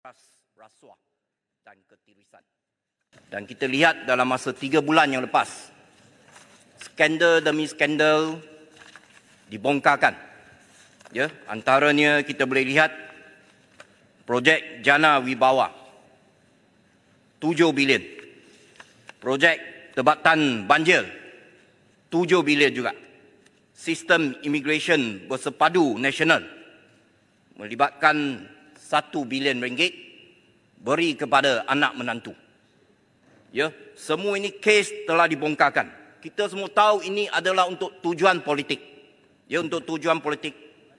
ras rasuah dan ketirisan. Dan kita lihat dalam masa tiga bulan yang lepas, skandal demi skandal dibongkarkan. Ya, antaranya kita boleh lihat projek Jana Wibawa 7 bilion. Projek tebatan banjir 7 bilion juga. Sistem immigration bersepadu nasional melibatkan satu bilion ringgit beri kepada anak menantu. Ya, semua ini kes telah dibongkarkan. Kita semua tahu ini adalah untuk tujuan politik. Ya, untuk tujuan politik.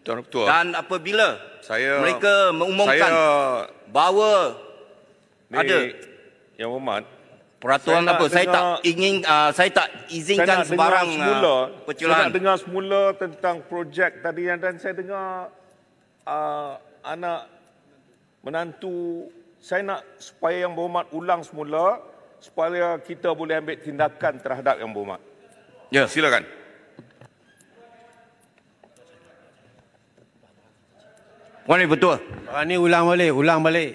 Tuan Ketua. Dan apabila saya, mereka mengumumkan saya, bahawa ni, ada yang umat peraturan saya apa saya tak ingin uh, saya tak izinkan saya nak sebarang ah, uh, percelahan. Saya dengar semula tentang projek tadi dan saya dengar uh, anak menantu saya nak supaya yang berhormat ulang semula supaya kita boleh ambil tindakan terhadap yang berhormat. Ya, silakan. Puan betul. Puan ah, ni ulang balik, ulang balik.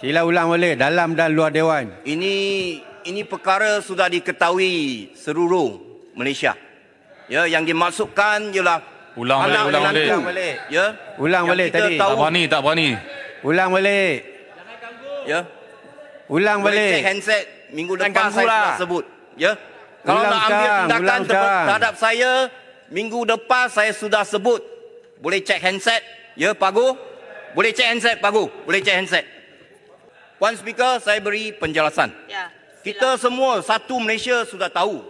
Sila ulang balik dalam dan luar dewan. Ini ini perkara sudah diketahui seluruh Malaysia. Ya, yang dimasukkan, ialah Ulang balik, ulang balik. Ya? Ulang balik tadi. Tak berani, tak berani. Ulang balik. Ya? Ulang balik. Cek handset minggu depan saya tak sebut. Ya? Kalau nak ambil tindakan terhadap saya, minggu depan saya sudah sebut. Boleh cek handset. Ya, Pak Boleh cek handset, Pak Boleh cek handset. One Speaker, saya beri penjelasan. Ya, Kita semua, satu Malaysia sudah tahu.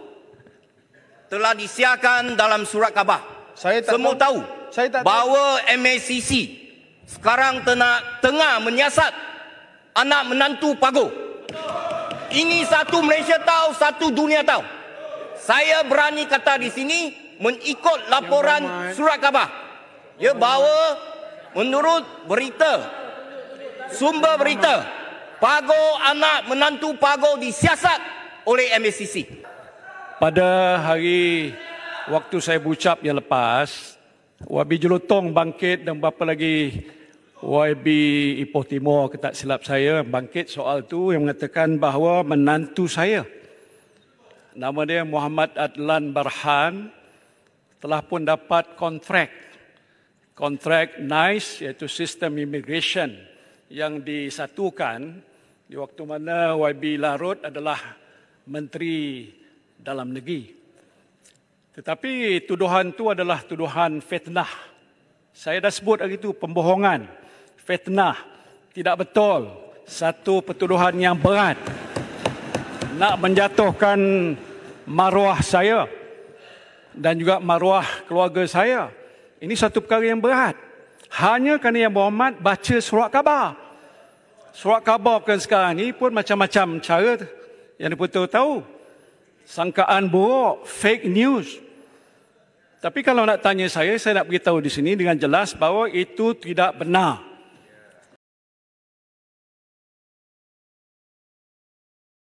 Telah disiarkan dalam surat khabar saya tak semua tahu, tahu saya tak bahawa MACC sekarang tengah, tengah menyiasat anak menantu pago. Ini satu Malaysia tahu, satu dunia tahu. Saya berani kata di sini mengikut laporan surat khabar. Ya bahawa menurut berita, sumber berita, pago anak menantu pago disiasat oleh MACC. Pada hari waktu saya bucap yang lepas, Wabi Jelutong bangkit dan berapa lagi YB Ipoh Timur, kita tak silap saya, bangkit soal tu yang mengatakan bahawa menantu saya, nama dia Muhammad Adlan Barhan, telah pun dapat kontrak. Kontrak NICE iaitu sistem immigration yang disatukan di waktu mana YB Larut adalah Menteri Dalam Negeri. Tetapi tuduhan itu adalah tuduhan fitnah. Saya dah sebut hari itu pembohongan, fitnah, tidak betul. Satu pertuduhan yang berat nak menjatuhkan maruah saya dan juga maruah keluarga saya. Ini satu perkara yang berat. Hanya kerana yang berhormat baca surat khabar. Surat khabar kan sekarang ini pun macam-macam cara yang dia -tahu sangkaan buruk, fake news. Tapi kalau nak tanya saya, saya nak beritahu di sini dengan jelas bahawa itu tidak benar.